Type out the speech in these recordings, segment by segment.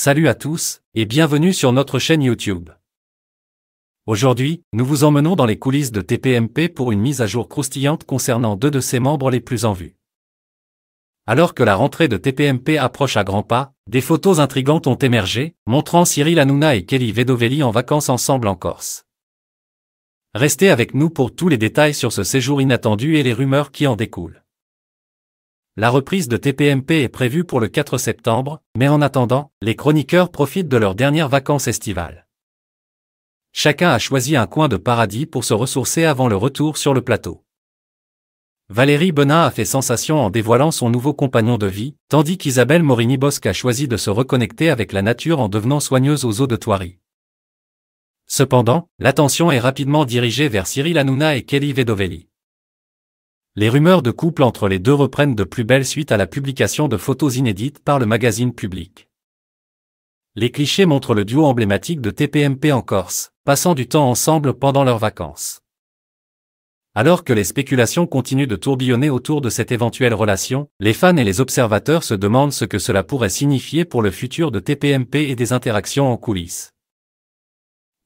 Salut à tous, et bienvenue sur notre chaîne YouTube. Aujourd'hui, nous vous emmenons dans les coulisses de TPMP pour une mise à jour croustillante concernant deux de ses membres les plus en vue. Alors que la rentrée de TPMP approche à grands pas, des photos intrigantes ont émergé, montrant Cyril Hanouna et Kelly Vedovelli en vacances ensemble en Corse. Restez avec nous pour tous les détails sur ce séjour inattendu et les rumeurs qui en découlent. La reprise de TPMP est prévue pour le 4 septembre, mais en attendant, les chroniqueurs profitent de leurs dernières vacances estivales. Chacun a choisi un coin de paradis pour se ressourcer avant le retour sur le plateau. Valérie Benin a fait sensation en dévoilant son nouveau compagnon de vie, tandis qu'Isabelle Morini-Bosque a choisi de se reconnecter avec la nature en devenant soigneuse aux eaux de Thoiry. Cependant, l'attention est rapidement dirigée vers Cyril Hanouna et Kelly Vedovelli les rumeurs de couple entre les deux reprennent de plus belle suite à la publication de photos inédites par le magazine public. Les clichés montrent le duo emblématique de TPMP en Corse, passant du temps ensemble pendant leurs vacances. Alors que les spéculations continuent de tourbillonner autour de cette éventuelle relation, les fans et les observateurs se demandent ce que cela pourrait signifier pour le futur de TPMP et des interactions en coulisses.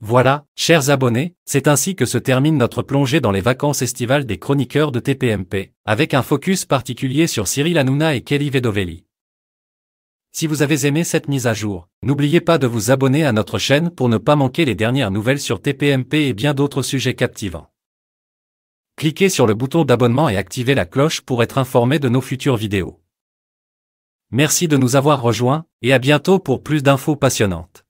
Voilà, chers abonnés, c'est ainsi que se termine notre plongée dans les vacances estivales des chroniqueurs de TPMP, avec un focus particulier sur Cyril Hanouna et Kelly Vedovelli. Si vous avez aimé cette mise à jour, n'oubliez pas de vous abonner à notre chaîne pour ne pas manquer les dernières nouvelles sur TPMP et bien d'autres sujets captivants. Cliquez sur le bouton d'abonnement et activez la cloche pour être informé de nos futures vidéos. Merci de nous avoir rejoints et à bientôt pour plus d'infos passionnantes.